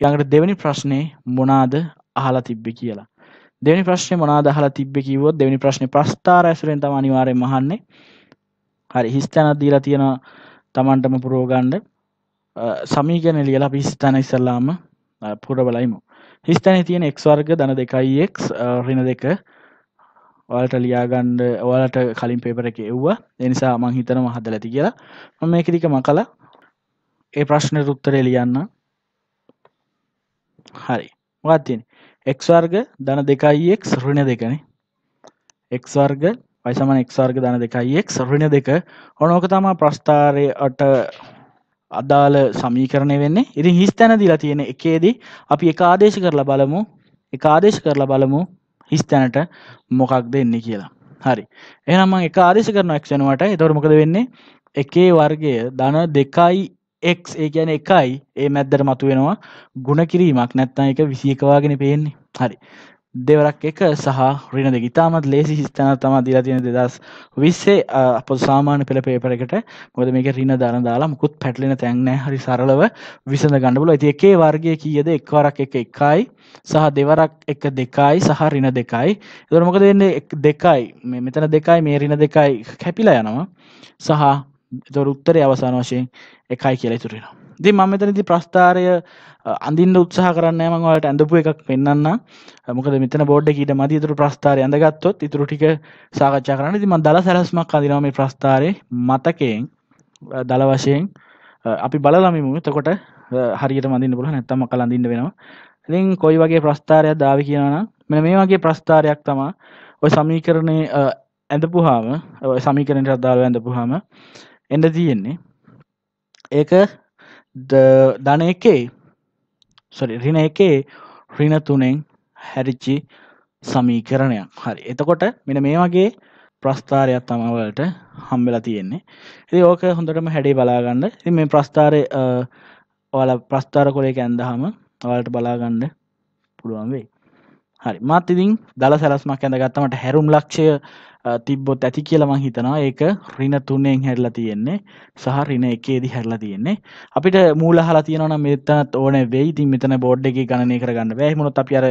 ඊළඟට දෙවෙනි ප්‍රශ්නේ මොනවාද අහලා තිබ්බේ කියලා. දෙවෙනි ප්‍රශ්නේ මොනවාද අහලා තිබ්බේ කිව්වොත් දෙවෙනි ප්‍රශ්නේ ප්‍රස්ථාර ඇසුරෙන් තමයි අනිවාර්යයෙන්ම අහන්නේ. හරි හිස් තැනක් දීලා තියෙනවා Tamanටම පුරව ගන්න. සමීකරණ ලියලා අපි හිස් තැන ඉස්සලාම පුරවලයිමු. හිස් තැනේ තියෙන x වර්ග ධන 2x ඍණ 2 ඔයාලට ලියාගන්න ඔයාලට කලින් පේපර එක එව්වා ඒ නිසා මං හිතනවා හදලා ඇති කියලා මම මේක ටික මකලා ඒ ප්‍රශ්නෙට උත්තරේ ලියන්න හරි මොකක්තින් එක්වර්ග දන දෙකයික් රුණ දෙකන එක්වර්ග පයිසමන එක්වර්ග දන දෙකයික් රුණ දෙක ඔනෝක තමා ප්‍රස්ථාරයට අදාළ සමීකරණය වෙන්න ඉරි හිස් තැන දිලා තියෙන එකේදී අපි එක ආදේශ කරලා බලමු එක ආදේශ කරලා බලමු හිස් තැනට මොකක් දෙන්නේ කියලා හරි එනම් එක ආදේශ කරන එක්ෂණුවට එතවට මොකද වෙන්නේ එකේ වර්ගය දන දෙකයි එක් ඒ කියන එකයි ඒ මැද්දර මතුවෙනවා ගුණ කිරීමක් නැත්තන් එක විසියකවාගෙන පේන්නේ හරි දෙවරක් එක සහ රින දෙක ඉතාමත් ලේසි හිස්තන තමා දිලා තියෙන දෙදස් විස්සේ අප සාමාන්‍ය පෙළ පේපරකට මොද මේක රින දරන දාලා මුකුත් පැටලෙන තැන්නෑ හරි සරලව විසඳ ගණඩපුල ඇති එකේ වර්ගය කියද එක්වරක් එක එකයි සහ දෙවරක් එක දෙකයි සහ රින දෙකයි දොරමොක දෙන්නේ දෙකයි මෙතන දෙකයි මේ රින දෙකයි කැපිලා යනවා සහ තොර උත්තරය අවසාන වශයෙන් එකයි කියලා ඉතුරෙනවා. ති මම මෙතනති ප්‍රස්ථාරය අඳින්න උත්සාහ කරන්න මංවලට ඇඳපු එකක් පෙන්න්න මොක මෙත බෝඩ් කට මති තුර ප්‍රස්ථාරය ඇඳගත්තොත් ඉතුරු ටික සාකච්ඡා කරන්න තිම දළ සැලස්මක් අදිනම ප්‍රස්ථාරය මතකයෙන් දළ වශයෙන් අපි බලලමිමු තකොට හරියට මඳින්න පුල නැත්තම කලඳින්න වෙනවා ඉතින් කොයි වගේ ප්‍රස්ථාරයක් දාව කියනවනම් මෙ මේ වගේ ප්‍රස්ථාරයක් තමා ඔය සමීකරණය ඇඳපුහාම සමීකරණයට අදාළ ඇඳපුහාම එඩ තියෙන්නේ ඒක ධන එකේ සොරි රින එකේ රින තුනෙන් හැරිච්චි සමීකරණයක් හරි එතකොට මෙන මේ වගේ ප්‍රස්ථාරයක් තමවලට හම්බෙලා තියෙන්නේ ඉති ඕක හොඳටම හැඩි බලාගන්න ති මේ ප්‍රස්ථාරය ඔල ප්‍රස්ථාර කොලේ ඇන්දහම ඔවලට බලාගන්න පුළුවන් වෙයි හරි මාත් ඉතින් දළ සැලස්මක් ඇඳගත්තමට හැරුම් ලක්ෂය තිබ්බොත් ඇති කියලම හිතනවා ඒක රින තුනෙන් හැරලා තියෙන්නේ සහ රින එකේදි හැරලා තියෙන්නේ අපිට මූල හලා තියෙනවා මෙතනත් ඕන වෙයි ඉතින් මෙතන බෝඩ් එකේ ගණනය කරගන්න බෑ එහෙනම් අපි අර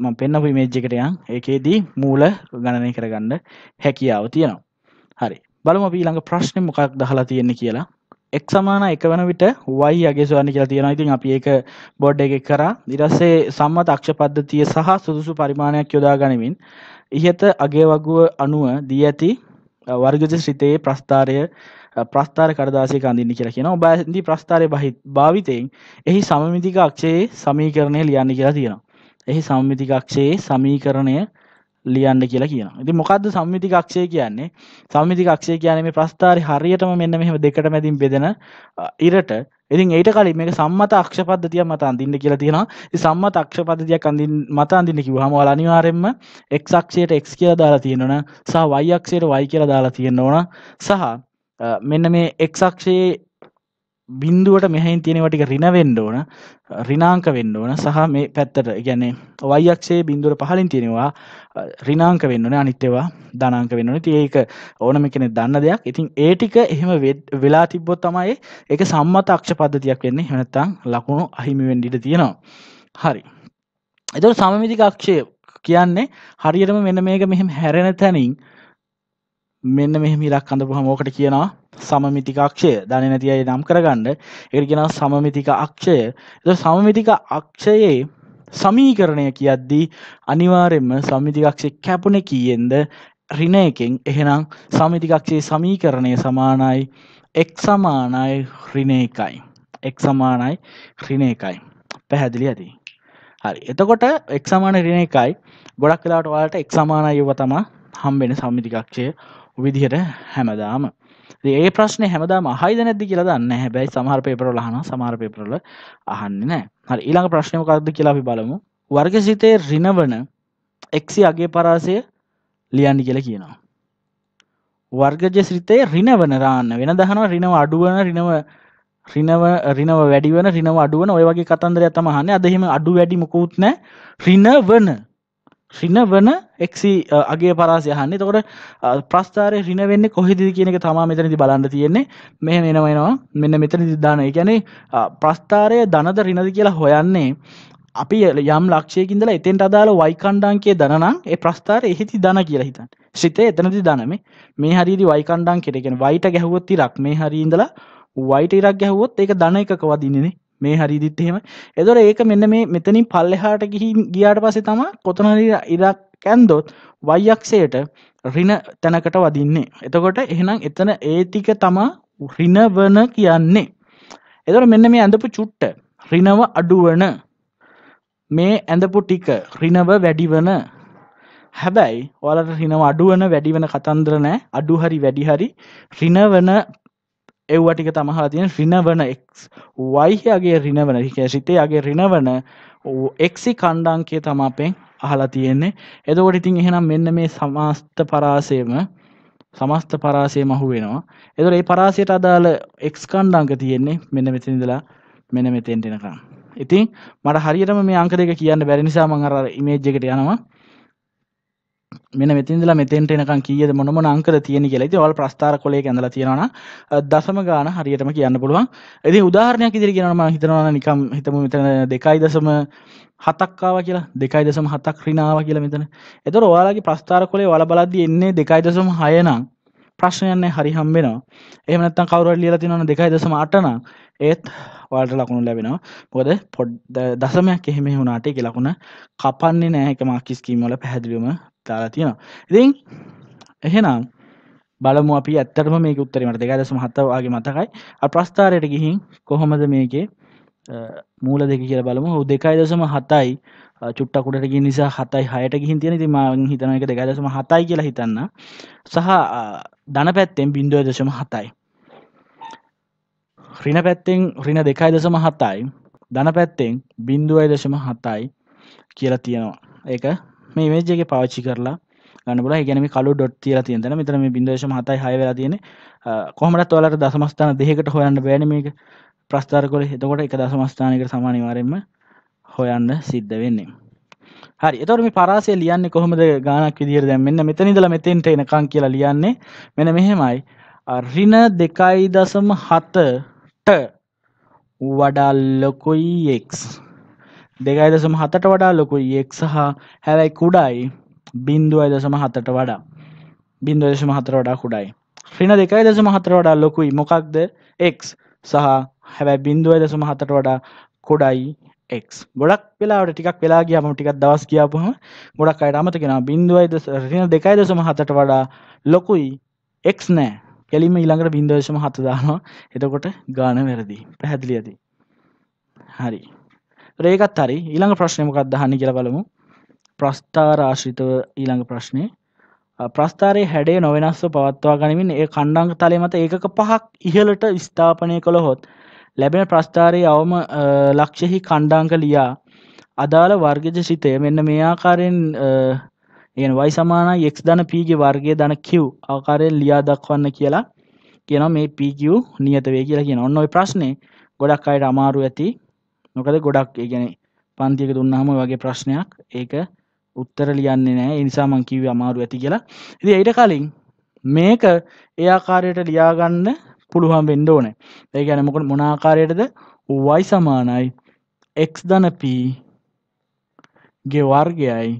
මම පෙන්නපු ඉමේජ් එකට යන් ඒකේදී මූල ගණනය කරගන්න හැකියාව තියෙනවා හරි බලමු අපි ඊළඟ ප්‍රශ්නේ මොකක් දහලා තියෙන්නේ කියලා එක් සමාන එක වන විට වයි අගේ සවන්න කියලා තියෙන ඉතින් අපි ඒක බොඩ් එක කර දිරස්සේ සම්මත අක්ෂ පද්ධතිය සහ සුදුසු පරිමාණයක් යොදා ගනිමින් ඉහත අගේ වගුව අනුව දී ඇති වර්ගජ ශ්‍රිතයේ ප්‍රස්ථාරය ප්‍රස්ථාර කරදාසය කඳින්න කියලා කියෙන බෑදි ප්‍රස්ථාරය බහි භාවිතයෙන් එහි සමමිතික අක්ෂයේ සමීකරණය ලියන්න කියලා තියෙනවා එහි සම්මිතිකක්ෂයේ සමීකරණය ලියන්න කියලා කියන ඉති මොකක්ද සම්මිති කක්ෂය කියන්නේ සම්මිති කක්ෂය කියන මේ ප්‍රස්ථාරි හරියටම මෙන්න මෙහම දෙකට මැතින් බෙදෙන ඉරට ඉතින් ඒට කලින් මේ සම්මත අක්ෂපද්ධතිය මත අඳින්න කියලා තියෙනවා සම්මත අක්ෂපද්ධතියක් අඳින් මත අඳින්න කිව්වහම ඔයාලා අනිවාර්යෙන්ම x අක්ෂයට x කියලා දාලා තියෙන්න ඕන සහ y අක්ෂයට y කියලා දාලා තියෙන්න ඕන සහ මෙන්න මේ එක්සක්ෂයේ බින්දුවට මෙහයින් තියෙන වටික රිනවෙන්ඩ ඕන රිනාංක වෙන්න ඕන සහ මේ පැත්තට ගැන්නේ වයික්ෂේ බින්දුර පහලින් තියෙනවා රිනාංක වෙන්නන අනිත්‍යවා ධනාංක වෙන්නන තියඒක ඕනම කෙනෙ දන්න දෙයක් ඉතින් ඒටික එහෙම වෙලා තිබ්බොත් තමයි එක සම්මත අක්ෂ පද්ධතියක් වෙන්නේ හෙනත්තං ලකුණු අහිමිවෙන්ඩිට තියෙනවා හරි එතුට සමමිතික අක්ෂය කියන්නේ හරියටම මෙන්න මේක මෙහෙම හැරෙන තැනින් මෙන්න මෙහෙම ඉලක් අඳපුහම ඕකට කියනවා සමමිතික අක්ෂය දන නැති අය නම් කරගන්න එකට කියෙන සමමිතික අක්ෂය සමමිතික අක්ෂයේ සමීකරණය කියද්දී අනිවාරෙන්ම සමිතිකක්ෂේ කැපුණ කීයෙන්ද රින එකෙන් එහෙනම් සමිතිකක්ෂයේ සමීකරණය සමානයි එක් සමානයි රින එකයි එක් සමානයි රින එකයි පැහැදිලි ඇති හරි එතකොට එක් සමාන රින එකයි ගොඩක් කලාට වාලට එක් සමානයව තමා හම්බෙන සම්මිතිකක්ෂය විදිහට හැමදාම ඒ ප්‍රශ්න හැමදා මහයිද නැද්ද කියලා දන්න හැබැයි සමහර පේපරවල අහන සමහර පේපරවල අහන්නේ නැහැ හරි ඊළඟ ප්‍රශ්නය මොකක්ද කියලා අපි බලමු වර්ග සිතේ ඍණවන එක්සි අගේ පරාසය ලියන්න කියලා කියනවා වර්ගජ සිතේ ඍණවන රාන්න වෙන දහනවා ඍණව අඩුවන ඍණව රිනව රිනව වැඩිවන රිනව අඩුවන ඔය වගේ කතන්දරය තම අහන්නේ අද එහෙම අඩු වැඩි මොකුත් නැහැ රිනවන රින වන එක්සි අගේ පරාසයහන්න තකොට ප්‍රස්ථාරය රින වෙන්න කොහෙද කියනක තමා මෙතනති බලන්න තියෙන්නේ මෙහ මෙනවනවා මෙන්න මෙතන සිද්ධාන එකැනෙ ප්‍රස්ථාරය ධනද රිනද කියලා හොයන්නේ අපි යම් ලක්ෂයකින්දල එතෙන්ට අදාළ වයිකණ්ඩන්ගේ දනනම් ඒ ප්‍රස්ථාර එහිති දන කියලා හිතන් සිතේ එතනති දනම මේ හරිදි වයිකණ්ඩන් කෙරෙන වයිට ගැහුවොත්ති රක් මේ හරිඉඳලා වයිට ඉරක් ගැහුවොත් ඒක දන එකකවදින්නේ මේ හරිදිත් එහෙම එදොර ඒක මෙන්න මේ මෙතනින් පල්ලෙහාට ගිහි ගියාට පසේ තම කොතනහරි ඉරක් කැන්දොත් වයියක්ෂයට රින තැනකට වදින්නේ එතකොට එහෙනම් එතන ඒතික තමා රිනවන කියන්නේ එදොර මෙන්න මේ ඇඳපු චුට්ට රිනව අඩුවන මේ ඇඳපු ටික රිනව වැඩිවන හැබැයි ඔලට රිනව අඩුවන වැඩිවන කතන්දර නෑ අඩුහරි වැඩිහරි රිනවන එව්වටික තමහලා තියෙන රිනවන එක් වයිහයාගේ රිනවන සිතයාගේ රිනවන එක්සි කණ්ඩංකය තමාපෙන් අහලා තියෙන්නේ එදකොට ඉතින් එහෙනම් මෙන්න මේ සමස්ත පරාසයම සමස්ත පරාසය මහු වෙනවා එතුර ඒ පරාසයට අදාළ එක්ස් කණ්ඩංක තියෙන්නේ මෙන්න මෙතිනිදලා මෙන මෙතෙන්ටෙනකම් ඉතින් මට හරියටම මේ අංක දෙක කියන්න බැරි නිසා මං අර ඉමේජ් එකට යනවා මෙන්න මෙතින්දලා මෙතෙන්ට එනකම් කීයද මොන මොන අංකද තියෙන්නේ කියලා. ඉතින් ඔයාලා ප්‍රස්ථාර කොලයක ඇඳලා තියනවා නම් දශම ගාන හරියටම කියන්න පුළුවන්. ඉතින් උදාහරණයක් ඉදිරිය කියනවා මම හිතනවා නිකම් හිතමු මෙතන 2.7ක් ආවා කියලා 2.7ක් ඍණ ආවා කියලා මෙතන. එතකොට ඔයාලගේ ප්‍රස්ථාර කොලේ ඔයාලා බලද්දි එන්නේ 2.6 නම් ප්‍රශ්නයක් නැහැ හරි හම්බ වෙනවා. එහෙම නැත්නම් කවුරු හරි ලියලා තියෙනවනම් 2.8 නම් ඒත් ඔයාලට ලකුණු ලැබෙනවා. මොකද පොඩ් දශමයක් එහෙම වුණාට ඒකේ ලකුණ කපන්නේ නැහැ. ඒක මාක්ස් ස්කීම් වල පැහැදිලිවම දාලා තියෙනවා. ඉතින් එහෙනම් බලමු අපි ඇත්තටම මේකේ උත්තරේ මට 2.7 වගේ මතකයි. අර ප්‍රස්ථාරයට ගිහින් කොහොමද මේකේ මූල දෙක කියලා බලමු. ඔව් 2.7යි චුට්ටක් උඩට ගිය නිසා 7යි 6ට ගිහින් තියෙන. ඉතින් මම හිතනවා ඒක 2.7යි කියලා හිතන්න. සහ ධන පැත්තෙන් බින්දුව දශම හතයි. රින පැත්තෙන් රින දෙකයි දසම හතයි ධන පැත්තෙන් බින්දුවයි දශම හතයි කියලා තියෙනවා ඒක මේ මේජගේ පාච්චි කරලා ගන්නබල ගැන කලු ඩොට් තියලා තියෙන මෙතන මේ බින්දේශම හතයි හය වෙලා තියෙන කොහමටත් ඔයාලට දසමස්ථාන දෙකකට හොයන්න බෑන මේක ප්‍රස්ථාර කොල එතකොට එක දසමස්ථානයකට සමානිවාරෙන්ම හොයන්න සිද්ධ වෙන්නේ හරි එතකොට මේ පරාසය ලියන්නේ කොහොමද ගානක් විදිහට දැන් මෙන්න මෙතන ඉඳලා මෙතෙන්ට එනකන් කියලා ලියන්නේ මෙන්න මෙහෙමයි ඍණ 2.7ට වඩා ලොකුයි x 2.7ට වඩා ලොකුයි x සහ හැබැයි කුඩායි 0.7ට වඩා 0.7ට වඩා කුඩායි ඍණ 2.7ට වඩා ලොකුයි මොකක්ද x සහ හැබැයි 0.7ට වඩා කුඩායි එක් ගොඩක් වෙලාට ටිකක් වෙලා ගියාම ටිකක් දවස් කියාපුහම ගොඩක් අයට අමතකෙන බිඳුවයිද රින දෙකයි දසම හතට වඩා ලොකුයි එක් නෑ කෙලිම ඊළඟට බින්දවශම හතදානවා එතකොට ගාන වැරදි පැහැදිලි ඇති හරි රේකත් හරි ඊළඟ ප්‍රශ්නයමකක් දහන්න කියල බලමු ප්‍රස්ථාරාශ්‍රිතව ඊළඟ ප්‍රශ්නය ප්‍රස්ථාරය හැඩේ නොවෙනස්ව පවත්වා ගනිමින් ඒ කණ්ඩංග තලේ මත ඒක පහක් ඉහලට ස්ථාපනය කළ හොත් ලැබෙන ප්‍රස්ථාරයේ අවම ලක්ෂෙහි කණ්ඩාංක ලියා අදාළ වර්ගජ සිතය මෙන්න මේ ආකාරයෙන් එන වයි සමාන එක් ධන පීගේ වර්ගය දන කිව් ආකාරයෙන් ලියා දක්වන්න කියලා කියන මේ පීකිව් නියත වේ කියලා කියන ඔන්න ඔයි ප්‍රශ්නය ගොඩක් අයට අමාරු ඇති නොකද ගොඩක් ගැන පන්තික දුන්නහම වගේ ප්‍රශ්නයක් ඒක උත්තර ලියන්නේ නෑ නිසා මංකිව අමාරු ඇති කියලා ඉති එයට කලින් මේක ඒ ආකාරයට ලියාගන්න පුළුවන් වෙන්න ඕනේ. ඒ කියන්නේ මොකද මොන ආකාරයටද y සමානයි x ධන p ගේ වර්ගයයි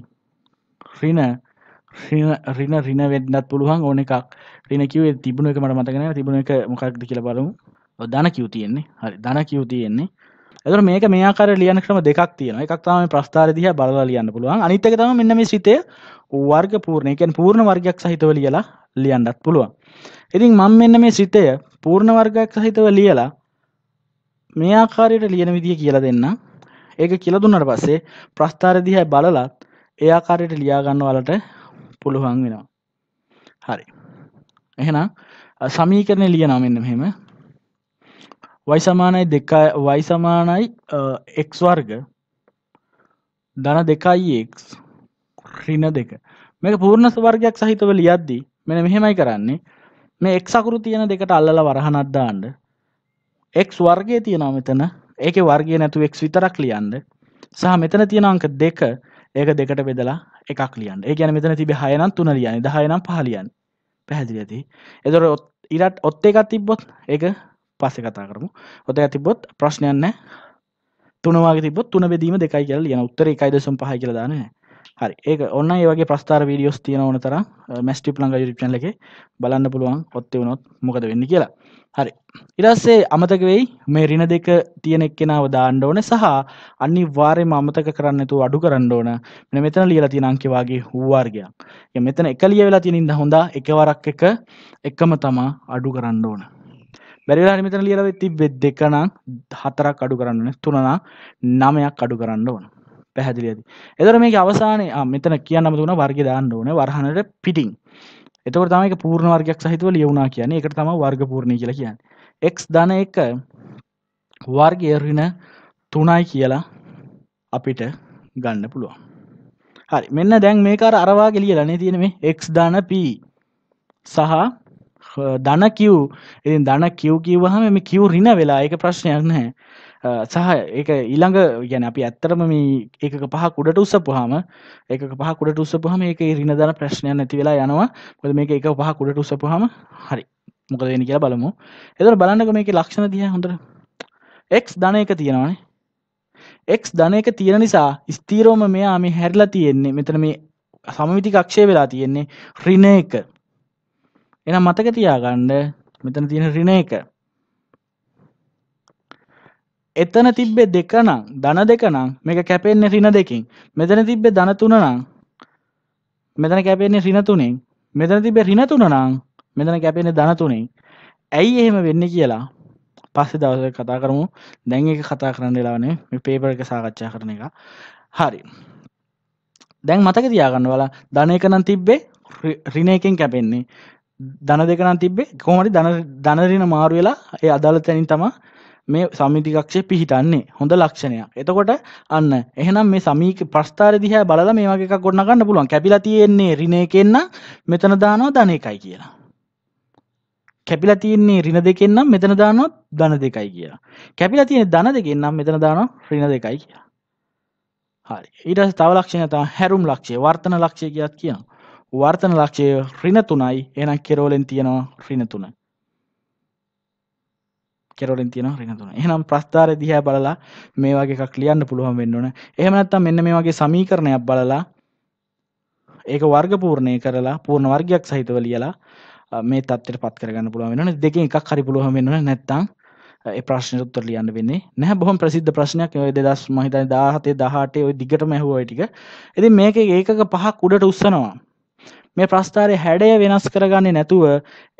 ඍණ ඍණ ඍණ ඍණ වෙන්නත් පුළුවන් ඕන එකක්. ඍණ කිව්වේ තිබුණ එක මට මතක නැහැ. තිබුණ එක මොකක්ද කියලා බලමු. ධන කිව් තියෙන්නේ. හරි ධන කිව් තියෙන්නේ. එතකොට මේක මේ ආකාරයට ලියන ක්‍රම දෙකක් තියෙනවා. එකක් තමයි මේ ප්‍රස්ථාරය දිහා බලලා ලියන්න පුළුවන්. අනිත් එක තමයි මෙන්න මේ සිතේ වර්ග පූර්ණ. ඒ කියන්නේ පූර්ණ වර්ගයක් සහිතව ලියලා ලියන්නත් පුළුවන්. ඉතින් මම මෙන්න මේ සිතය පූර්ණ වර්ගයක් සහිතව ලියලා මේ ආකාරයට ලියන විදිහ කියලා දෙන්න ඒක කියලා දුන්නට පස්සේ ප්‍රස්ථාර දිහා බලලත් ඒ ආකාරයට ලියා ගන්න වලට පුළුවන් වෙනවා හරි එහෙනම් සමීකරණය ලියනවා මෙන්න මෙහෙම y සමානයි 2 y සමානයි x වර්ග ධන 2x ඍණ 2 මේක පූර්ණ වර්ගයක් සහිතව ලියද්දී මෙන්න මෙහෙමයි කරන්නේ මේ එක් සකුරු තියෙන දෙකට අල්ලල වරහනක්දාන්න එක් වර්ගය තියෙනවා මෙතන ඒක වර්ගය නැතු එක් විතරක් ලියන්ද සහ මෙතන තියෙන අංක දෙක ඒක දෙකට බෙදලා එකක් ලියන් ඒ ගැන මෙතන තිබ හයනම් තුන ලියන දහයනම් පහලියන් පැහැදිලි ඇති එතොර ඉරට ඔත්තේ එකක් තිබ්බොත් ඒක පස්සෙ කතා කරමු ඔොත ඇතිබොත් ප්‍රශ්නයන්න තුනවාගේ තිබොත් තුන බෙදීම දෙකයි කියල යන උත්තර එකයිදසම් පහ කියලදානෑ හරි ඒක ඔන්න ඒ වගේ ප්‍රස්ථාර වීඩියෝස් තියෙන ඕන තරම් මැස්ටිප් ළඟ YouTube channel එකේ බලන්න පුළුවන් ඔත්තේ වුණොත් මොකද වෙන්නේ කියලා. හරි. ඊට පස්සේ අමතක වෙයි මේ ඍණ දෙක තියෙන එක්කෙනාව දාන්න ඕනේ සහ අනිවාර්යයෙන්ම අමතක කරන්න නැතුව අඩු කරන්න ඕන. මෙන්න මෙතන ලියලා තියෙන අංක වාගේ ඌ වර්ගයක්. ඒ මෙතන එක ලියවිලා තියෙන ඉඳ හොඳ එකවරක් එක එකම තමයි අඩු කරන්න ඕන. බැරිලා මෙතන ලියලා තිබ්බෙත් දෙක නම් හතරක් අඩු කරන්න ඕනේ. තුන නම් නවයක් අඩු කරන්න ඕනේ. පැහැදිලි ඇති එතර මේක අවසානය මෙතන කියන්න තුන වර්ග දාන්න ඕන වරහණට පිටිං එතකට තමයික පූර්ණ වර්ගයක් සහිතව ලියවුණා කියන එකට තම වර්ගපූර්ණය කියලා කියන්න එක් ධන එක වර්ග එරින තුනයි කියලා අපිට ගන්න පුළුවන් හරි මෙන්න දැන් මේකාර අරවා ගෙලිය ලනේ තියෙන මේ එක් ධන ප සහ ධන කිව් ඉතින් ධන කිව් කිව්වහම මේ කිව් රින වෙලා ඒක ප්‍රශ්නයක් නැහැ සහ ඒක ඊළඟ ගැන අපි ඇත්තරම මේ ඒක පහ කුඩට උස පුහම ඒක පහ කුඩට උස පුහම ඒක රිනදන ප්‍රශ්නයන් ඇති වෙලා යනවා කොද මේක එක පහ කුඩට උස පුහම හරි මොකද වෙන කියලා බලමු එතර බලන්නක මේක ලක්ෂණ දිය හොඳර එක් ධන එක තියෙනවානේ එක් ධන එක තියෙන නිසා ස්තීරෝම මෙයා මේ හැරලා තියෙන්නේ මෙතන මේ සමවිති කක්ෂය වෙලා තියෙන්නේ රින එක එනම් මතක තියාගන්න මෙතන තියෙන රින එක එතන තිබ්බේ දෙක නම් ධන දෙක නම් මේක කැපෙන්නේ ඍණ දෙකෙන්. මෙතන තිබ්බේ ධන තුන නම් මෙතන කැපෙන්නේ ඍණ තුනෙන්. මෙතන තිබ්බේ ඍණ තුන නම් මෙතන කැපෙන්නේ ධන තුනෙන්. ඇයි එහෙම වෙන්නේ කියලා පස්සේ දවසක කතා කරමු. දැන් ඒක කතා කරන්න වෙලාව නෑ. මේ පේපර් එක සාකච්ඡා කරන එක. හරි. දැන් මතක තියාගන්න ඔයාලා ධන එක නම් තිබ්බේ ඍණ එකෙන් කැපෙන්නේ. ධන දෙක නම් තිබ්බේ කොහොමද ධන ධන ඍණ මාරු වෙලා ඒ අදාළ තැනින් තමයි මේ සමිතිකක්ෂය පිහිටන්නේ හොඳ ලක්ෂණයක් එතකොට අන්න එහෙනම් මේ සමීක ප්‍රස්ථාර දිහා බලලා මේ වගේ එකක් ගොඩනගන්න පුළුවන් කැපිලා තියෙන්නේ ඍණ එකෙන් නම් මෙතන දානවා ධන එකයි කියලා කැපිලා තියෙන්නේ ඍණ දෙකෙන් නම් මෙතන දානවා ධන දෙකයි කියලා කැපිලා තියෙන ධන දෙකෙන් නම් මෙතන දානවා ඍණ දෙකයි කියලා හරි ඊට පස්සේ තව ලක්ෂණය තමයි හැරුම් ලක්ෂය වර්තන ලක්ෂය කියලත් කියනවා වර්තන ලක්ෂය ඍණ තුනයි එහෙනම් කෙරවලෙන් තියෙනවා ඍණ තුනයි කෙරවලින් තියෙනවා රින තුන. එහෙනම් ප්‍රස්ථාරය දිහා බලලා මේ වගේ එකක් ලියන්න පුළුවන් වෙන්න ඕන. එහෙම නැත්නම් මෙන්න මේ වගේ සමීකරණයක් බලලා ඒක වර්ග පූර්ණය කරලා පූර්ණ වර්ගයක් සහිතව ලියලා මේ தත්ත්වයට පත් කරගන්න පුළුවන් වෙනවනේ. දෙකෙන් එකක් හරි පුළුවන් වෙන්න ඕන නැත්නම් ඒ ප්‍රශ්නයට උත්තර ලියන්න වෙන්නේ නැහැ බොහොම ප්‍රසිද්ධ ප්‍රශ්නයක් ඔය 2000 මම හිතන්නේ 17 18 ඔය දිගටම ඇහුවා ඒ ටික. ඉතින් මේකේ ඒකක පහක් උඩට උස්සනවා. මේ ප්‍රස්ථාරයේ හැඩය වෙනස් කරගන්නේ නැතුව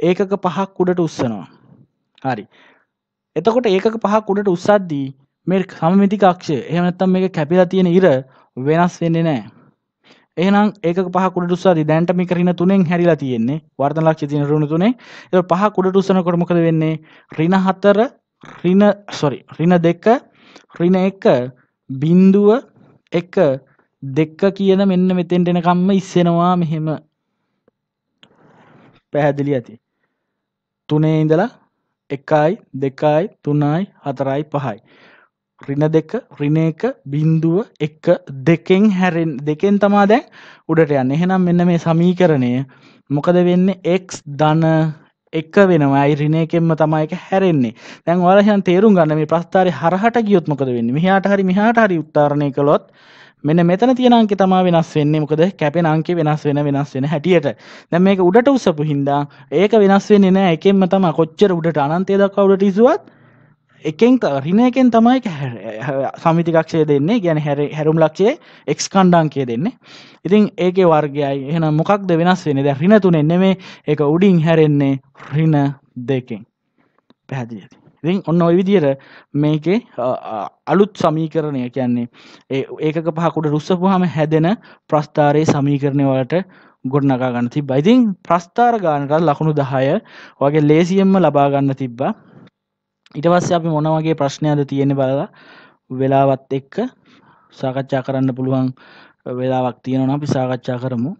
ඒකක පහක් උඩට උස්සනවා. හරි. එතකොට ඒක පහක් උඩට උස්සද්දී මේ සමමිතික අක්ෂය එහෙම නැත්නම් මේක කැපිලා තියෙන ඉර වෙනස් වෙන්නේ නැහැ. එහෙනම් ඒක පහ කුඩට උස්සද්දී දැන්ට මේ ඍණ තුනෙන් හැරිලා තියෙන්නේ වර්ධන ලක්ෂ්‍ය තියෙන ඍණ තුනේ. ඒක පහ කුඩට උස්සනකොට මොකද වෙන්නේ? ඍණ 4 ඍණ sorry ඍණ 2 ඍණ 1 බිඳුව 1 2 කියන මෙන්න මෙතෙන්ට එනකම්ම ඉස්සෙනවා මෙහෙම. පැහැදිලි ඇති. තුනේ ඉඳලා එකයි දෙකයි තුනයි හතරයි පහයි. රින දෙක රින එක බින්දුව එක දෙකෙන් හැරෙන් දෙකෙන් තමා දැන් උඩට යන්න එහෙනම් මෙන්න මේ සමීකරණය මොකද වෙන්නේ එක් ධන එක වෙනවායි රින එකෙන්ම තමයි එක හැරෙන්නේ දැන් ඔයාලා හිතන් තේරුම් ගන්න මේ ප්‍රස්ථාරේ හරහට ගියොත් මොකද වෙන්නේ මෙහාට හරි මෙහාට හරි උත්තරණය කළොත් මෙන්න මෙතන තියෙන අංකෙ තමයි වෙනස් වෙන්නේ. මොකද කැපෙන අංකෙ වෙනස් වෙන වෙනස් වෙන හැටියට. දැන් මේක උඩට උස්සපු හින්දා ඒක වෙනස් වෙන්නේ නැහැ. එකෙන්ම තමයි කොච්චර උඩට අනන්තය දක්වා උඩට ඉසුවත් එකෙන් ඍණ එකෙන් තමයි සමිති කක්ෂය දෙන්නේ. කියන්නේ හැරුම් ලක්ෂයේ x ඛණ්ඩාංකය දෙන්නේ. ඉතින් ඒකේ වර්ගයයි. එහෙනම් මොකක්ද වෙනස් වෙන්නේ? දැන් ඍණ තුනේ නෙමෙයි. ඒක උඩින් හැරෙන්නේ ඍණ දෙකෙන්. පැහැදිලිද? ඉතින් ඔන්න ඔය විදිහට මේකේ අලුත් සමීකරණය කියන්නේ ඒ ඒකක පහකුඩ රුස්සපුවාම හැදෙන ප්‍රස්ථාරයේ සමීකරණය වලට ගොඩනගා ගන්න තිබ්බා. ඉතින් ප්‍රස්ථාර ගානට ලකුණු 10 වගේ ලේසියෙන්ම ලබා ගන්න තිබ්බා. ඊට පස්සේ අපි මොන වගේ ප්‍රශ්නයක්ද තියෙන්නේ බලලා වෙලාවත් එක්ක සාකච්ඡා කරන්න පුළුවන් වෙලාවක් තියෙනවා නම් අපි සාකච්ඡා කරමු.